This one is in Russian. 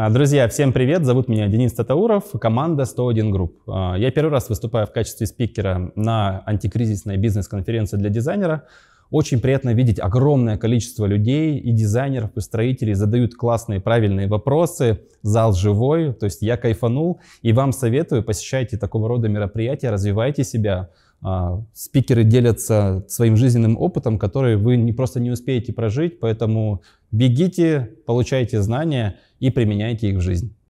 А, друзья, всем привет! Зовут меня Денис Татауров, команда 101 Group. А, я первый раз выступаю в качестве спикера на антикризисной бизнес-конференции для дизайнера. Очень приятно видеть огромное количество людей и дизайнеров, и строителей задают классные, правильные вопросы. Зал живой, то есть я кайфанул. И вам советую, посещайте такого рода мероприятия, развивайте себя. А, спикеры делятся своим жизненным опытом, который вы не просто не успеете прожить, поэтому Бегите, получайте знания и применяйте их в жизнь.